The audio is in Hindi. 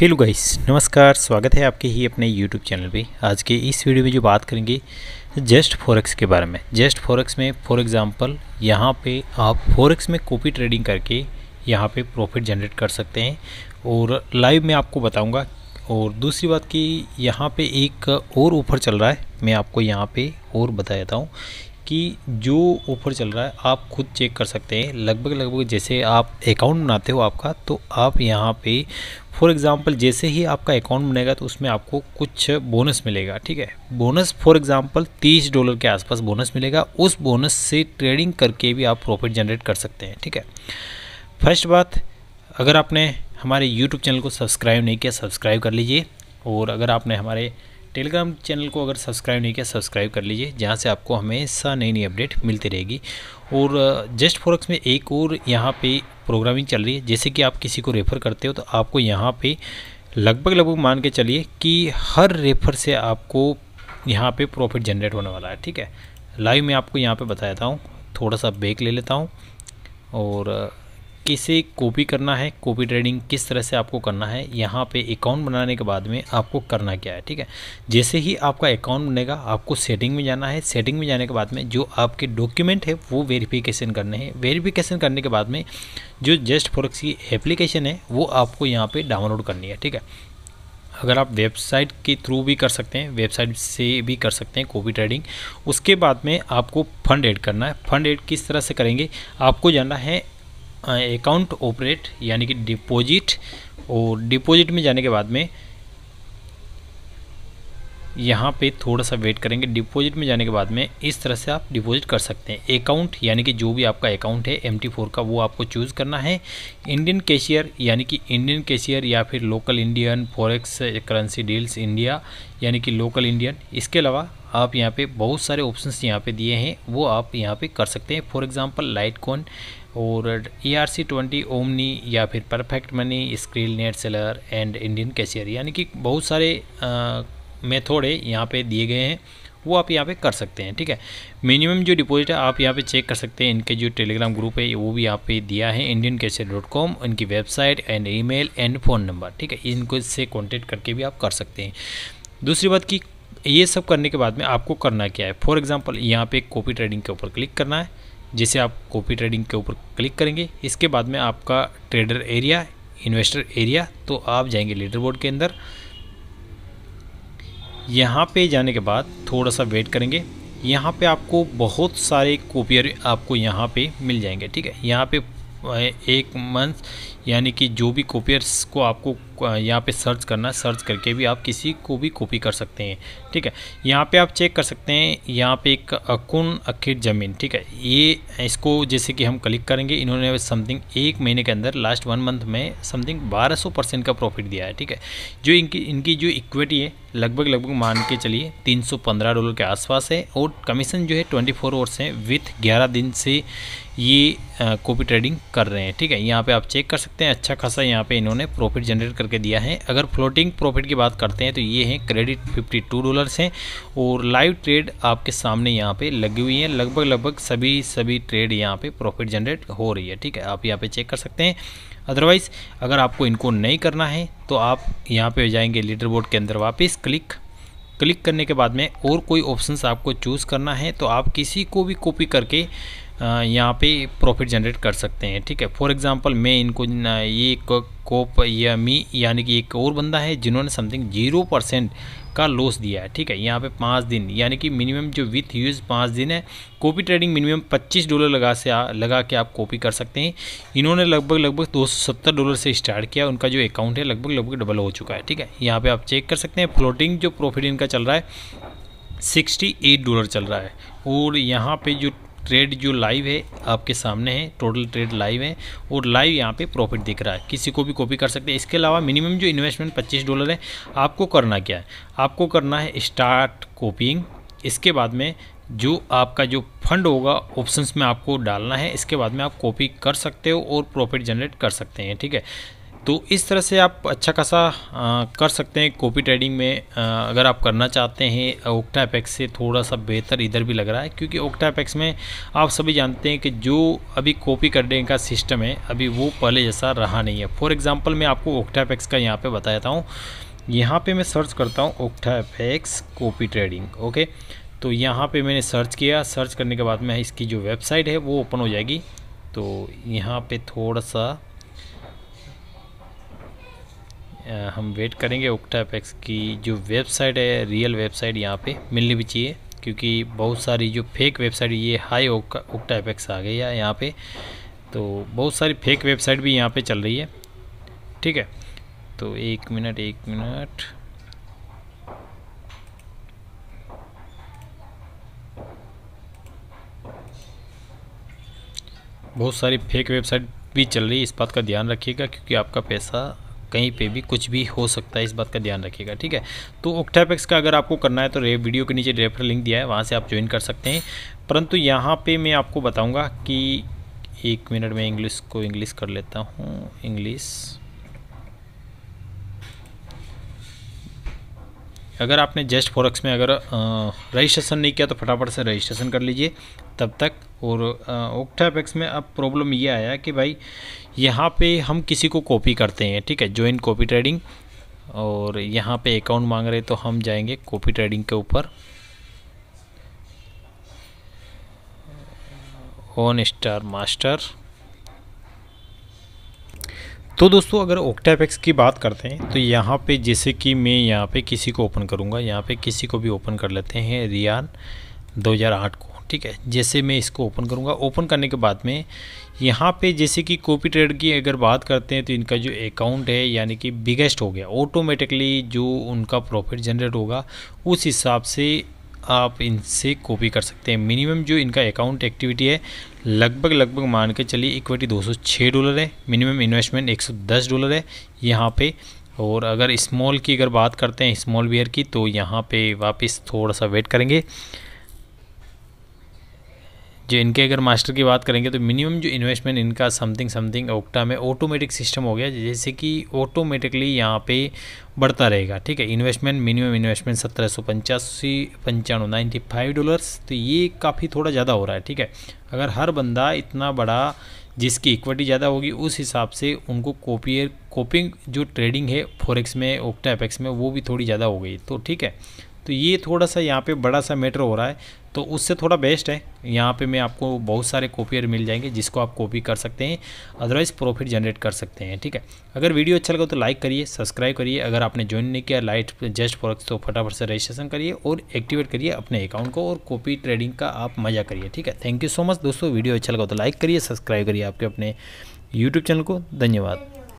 हेलो गाइस नमस्कार स्वागत है आपके ही अपने यूट्यूब चैनल पे आज के इस वीडियो में जो बात करेंगे जस्ट फॉरेक्स के बारे में जस्ट फॉरेक्स में फॉर एग्ज़ाम्पल यहाँ पे आप फॉरेक्स में कॉपी ट्रेडिंग करके यहाँ पे प्रॉफिट जनरेट कर सकते हैं और लाइव में आपको बताऊँगा और दूसरी बात कि यहाँ पे एक और ऑफर चल रहा है मैं आपको यहाँ पर और बता देता हूँ कि जो ऑफ़र चल रहा है आप खुद चेक कर सकते हैं लगभग लगभग जैसे आप अकाउंट बनाते हो आपका तो आप यहाँ पे फॉर एग्ज़ाम्पल जैसे ही आपका अकाउंट बनेगा तो उसमें आपको कुछ बोनस मिलेगा ठीक है बोनस फॉर एग्ज़ाम्पल तीस डॉलर के आसपास बोनस मिलेगा उस बोनस से ट्रेडिंग करके भी आप प्रॉफिट जनरेट कर सकते हैं ठीक है फर्स्ट बात अगर आपने हमारे यूट्यूब चैनल को सब्सक्राइब नहीं किया सब्सक्राइब कर लीजिए और अगर आपने हमारे टेलीग्राम चैनल को अगर सब्सक्राइब नहीं किया सब्सक्राइब कर लीजिए जहाँ से आपको हमेशा नई नई अपडेट मिलती रहेगी और जस्ट फोरक्स में एक और यहाँ पे प्रोग्रामिंग चल रही है जैसे कि आप किसी को रेफ़र करते हो तो आपको यहाँ पे लगभग लगभग मान के चलिए कि हर रेफ़र से आपको यहाँ पे प्रॉफिट जनरेट होने वाला है ठीक है लाइव में आपको यहाँ पे बताया था हूँ थोड़ा सा ब्रेक ले लेता हूँ और किसे कॉपी करना है कॉपी ट्रेडिंग किस तरह से आपको करना है यहाँ पे अकाउंट बनाने के बाद में आपको करना क्या है ठीक है जैसे ही आपका अकाउंट बनेगा आपको सेटिंग में जाना है सेटिंग में जाने के बाद में जो आपके डॉक्यूमेंट है वो वेरिफिकेशन करने हैं वेरिफिकेशन करने के बाद में जो जस्ट फॉरक्स की एप्लीकेशन है वो आपको यहाँ पर डाउनलोड करनी है ठीक है अगर आप वेबसाइट के थ्रू भी कर सकते हैं वेबसाइट से भी कर सकते हैं कॉपी ट्रेडिंग उसके बाद में आपको फंड ऐड करना है फंड ऐड किस तरह से करेंगे आपको जाना है अकाउंट ऑपरेट यानी कि डिपॉजिट और डिपॉजिट में जाने के बाद में यहाँ पे थोड़ा सा वेट करेंगे डिपॉजिट में जाने के बाद में इस तरह से आप डिपॉजिट कर सकते हैं अकाउंट यानी कि जो भी आपका अकाउंट है एम फोर का वो आपको चूज़ करना है इंडियन कैशियर यानी कि इंडियन कैशियर या फिर local Indian forex currency deals India यानी कि लोकल इंडियन इसके अलावा आप यहाँ पे बहुत सारे ऑप्शंस यहाँ पे दिए हैं वो आप यहाँ पे कर सकते हैं फॉर एग्जांपल लाइट कॉन और A R C twenty Omni या फिर perfect money Skrill Neteller and Indian cashier यानी कि बहुत सारे मेथोड है यहाँ पे दिए गए हैं वो आप यहाँ पे कर सकते हैं ठीक है मिनिमम जो डिपॉजिट है आप यहाँ पे चेक कर सकते हैं इनके जो टेलीग्राम ग्रुप है वो भी यहाँ पे दिया है इंडियन कैशियर डॉट कॉम इनकी website and email and phone number ठीक है इनको इससे कॉन्टेक्ट करके भी आप कर सकते हैं दूसरी बात कि ये सब करने के बाद में आपको करना क्या है फॉर एग्ज़ाम्पल यहाँ पे कॉपी ट्रेडिंग के ऊपर क्लिक करना है जिसे आप कॉपी ट्रेडिंग के ऊपर क्लिक करेंगे इसके बाद में आपका ट्रेडर एरिया इन्वेस्टर एरिया तो आप जाएंगे लीडर बोर्ड के अंदर यहाँ पे जाने के बाद थोड़ा सा वेट करेंगे यहाँ पे आपको बहुत सारे कॉपियर आपको यहाँ पे मिल जाएंगे ठीक है यहाँ पे एक मंथ यानी कि जो भी कॉपियर्स को आपको यहाँ पे सर्च करना सर्च करके भी आप किसी को भी कॉपी कर सकते हैं ठीक है यहाँ पे आप चेक कर सकते हैं यहाँ पे एक अकुन अखिर ज़मीन ठीक है ये इसको जैसे कि हम क्लिक करेंगे इन्होंने समथिंग एक महीने के अंदर लास्ट वन मंथ में समथिंग 1200 परसेंट का प्रॉफिट दिया है ठीक है जो इनकी इनकी जो इक्विटी है लगभग लगभग मान के चलिए 315 डॉलर के आसपास है और कमीशन जो है 24 फोर आवर्स है विथ 11 दिन से ये कॉपी ट्रेडिंग कर रहे हैं ठीक है यहाँ पे आप चेक कर सकते हैं अच्छा खासा यहाँ पे इन्होंने प्रॉफिट जनरेट कर करके दिया है अगर फ्लोटिंग प्रॉफिट की बात करते हैं तो ये हैं क्रेडिट फिफ्टी टू डॉलर्स हैं और लाइव ट्रेड आपके सामने यहाँ पे लगी हुई है लगभग लगभग सभी सभी ट्रेड यहाँ पे प्रॉफिट जनरेट हो रही है ठीक है आप यहाँ पे चेक कर सकते हैं अदरवाइज़ अगर आपको इनको नहीं करना है तो आप यहाँ पर जाएंगे लीडर बोर्ड के अंदर वापस क्लिक क्लिक करने के बाद में और कोई ऑप्शन आपको चूज़ करना है तो आप किसी को भी कॉपी करके यहाँ पे प्रॉफिट जनरेट कर सकते हैं ठीक है फॉर एग्जांपल मैं इनको ये कोप या मी यानी कि एक और बंदा है जिन्होंने समथिंग जीरो परसेंट का लॉस दिया है ठीक है यहाँ पे पाँच दिन यानी कि मिनिमम जो विथ यूज पाँच दिन है कॉपी ट्रेडिंग मिनिमम पच्चीस डॉलर लगा से आ, लगा के आप कॉपी कर सकते हैं इन्होंने लगभग लगभग दो सौ सत्तर डॉलर से स्टार्ट किया उनका जो अकाउंट है लगभग लगभग डबल हो चुका है ठीक है यहाँ पर आप चेक कर सकते हैं फ्लोटिंग जो प्रॉफिट इनका चल रहा है सिक्सटी एट डॉलर चल रहा है और यहाँ पर जो ट्रेड जो लाइव है आपके सामने है टोटल ट्रेड लाइव है और लाइव यहाँ पे प्रॉफिट दिख रहा है किसी को भी कॉपी कर सकते हैं इसके अलावा मिनिमम जो इन्वेस्टमेंट 25 डॉलर है आपको करना क्या है आपको करना है स्टार्ट कॉपिंग इसके बाद में जो आपका जो फंड होगा ऑप्शंस में आपको डालना है इसके बाद में आप कॉपी कर सकते हो और प्रॉफिट जनरेट कर सकते हैं ठीक है तो इस तरह से आप अच्छा खासा कर सकते हैं कॉपी ट्रेडिंग में आ, अगर आप करना चाहते हैं ओक्टा एपेक्स से थोड़ा सा बेहतर इधर भी लग रहा है क्योंकि ओक्टा एपेक्स में आप सभी जानते हैं कि जो अभी कॉपी करने का सिस्टम है अभी वो पहले जैसा रहा नहीं है फॉर एग्ज़ाम्पल मैं आपको ओक्टा एपेक्स का यहाँ पर बताता हूँ यहाँ पर मैं सर्च करता हूँ OctaFX copy trading okay तो यहाँ पर मैंने सर्च किया सर्च करने के बाद में इसकी जो वेबसाइट है वो ओपन हो जाएगी तो यहाँ पे थोड़ा सा हम वेट करेंगे ओक्टापेक्स की जो वेबसाइट है रियल वेबसाइट यहाँ पे मिलनी भी चाहिए क्योंकि बहुत सारी जो फेक वेबसाइट ये हाई ओक्टापेक्स आ गई है यहाँ पे तो बहुत सारी फेक वेबसाइट भी यहाँ पे चल रही है ठीक है तो एक मिनट एक मिनट बहुत सारी फेक वेबसाइट भी चल रही है इस बात का ध्यान रखिएगा क्योंकि आपका पैसा कहीं पे भी कुछ भी हो सकता है इस बात का ध्यान रखिएगा ठीक है तो ओक्टापेक्स का अगर आपको करना है तो वीडियो के नीचे रेफर लिंक दिया है वहाँ से आप ज्वाइन कर सकते हैं परंतु यहाँ पे मैं आपको बताऊँगा कि एक मिनट में इंग्लिश को इंग्लिश कर लेता हूँ इंग्लिश अगर आपने जस्ट फॉरक्स में अगर रजिस्ट्रेशन नहीं किया तो फटाफट से रजिस्ट्रेशन कर लीजिए तब तक और ओक्टापेक्स में अब प्रॉब्लम ये आया कि भाई यहाँ पे हम किसी को कॉपी करते हैं ठीक है ज्वाइन कॉपी ट्रेडिंग और यहाँ पे अकाउंट मांग रहे तो हम जाएंगे कॉपी ट्रेडिंग के ऊपर ओन स्टार मास्टर तो दोस्तों अगर ओक्टापेक्स की बात करते हैं तो यहाँ पे जैसे कि मैं यहाँ पे किसी को ओपन करूँगा यहाँ पे किसी को भी ओपन कर लेते हैं रियान 2008 को ठीक है जैसे मैं इसको ओपन करूँगा ओपन करने के बाद में यहाँ पे जैसे कि कॉपी ट्रेड की अगर बात करते हैं तो इनका जो अकाउंट है यानी कि बिगेस्ट हो गया ऑटोमेटिकली जो उनका प्रॉफिट जनरेट होगा उस हिसाब से आप इनसे कॉपी कर सकते हैं मिनिमम जो इनका अकाउंट एक्टिविटी है लगभग लगभग मान के चलिए इक्विटी 206 डॉलर है मिनिमम इन्वेस्टमेंट 110 डॉलर है यहाँ पे और अगर स्मॉल की अगर बात करते हैं स्मॉल बियर की तो यहाँ पे वापस थोड़ा सा वेट करेंगे जो इनके अगर मास्टर की बात करेंगे तो मिनिमम जो इन्वेस्टमेंट इनका समथिंग समथिंग ओक्टा में ऑटोमेटिक सिस्टम हो गया जैसे कि ऑटोमेटिकली यहाँ पे बढ़ता रहेगा ठीक है इन्वेस्टमेंट मिनिमम इन्वेस्टमेंट सत्रह सौ पंचासी पंचानवे नाइन्टी फाइव डॉलर्स तो ये काफ़ी थोड़ा ज़्यादा हो रहा है ठीक है अगर हर बंदा इतना बड़ा जिसकी इक्विटी ज़्यादा होगी उस हिसाब से उनको कॉपियर कॉपिंग जो ट्रेडिंग है फोरेक्स में ओक्टा एपेक्स में वो भी थोड़ी ज़्यादा हो गई तो ठीक है तो ये थोड़ा सा यहाँ पे बड़ा सा मैटर हो रहा है तो उससे थोड़ा बेस्ट है यहाँ पे मैं आपको बहुत सारे कॉपियर मिल जाएंगे जिसको आप कॉपी कर सकते हैं अदरवाइज़ प्रॉफिट जनरेट कर सकते हैं ठीक है अगर वीडियो अच्छा लगा तो लाइक करिए सब्सक्राइब करिए अगर आपने ज्वाइन नहीं किया लाइट जस्ट फॉर तो फटाफट से रजिस्ट्रेशन करिए और एक्टिवेट करिए अपने अकाउंट को और कॉपी ट्रेडिंग का आप मज़ा करिए ठीक है थैंक यू सो मच दोस्तों वीडियो अच्छा लगा तो लाइक करिए सब्सक्राइब करिए आपके अपने यूट्यूब चैनल को धन्यवाद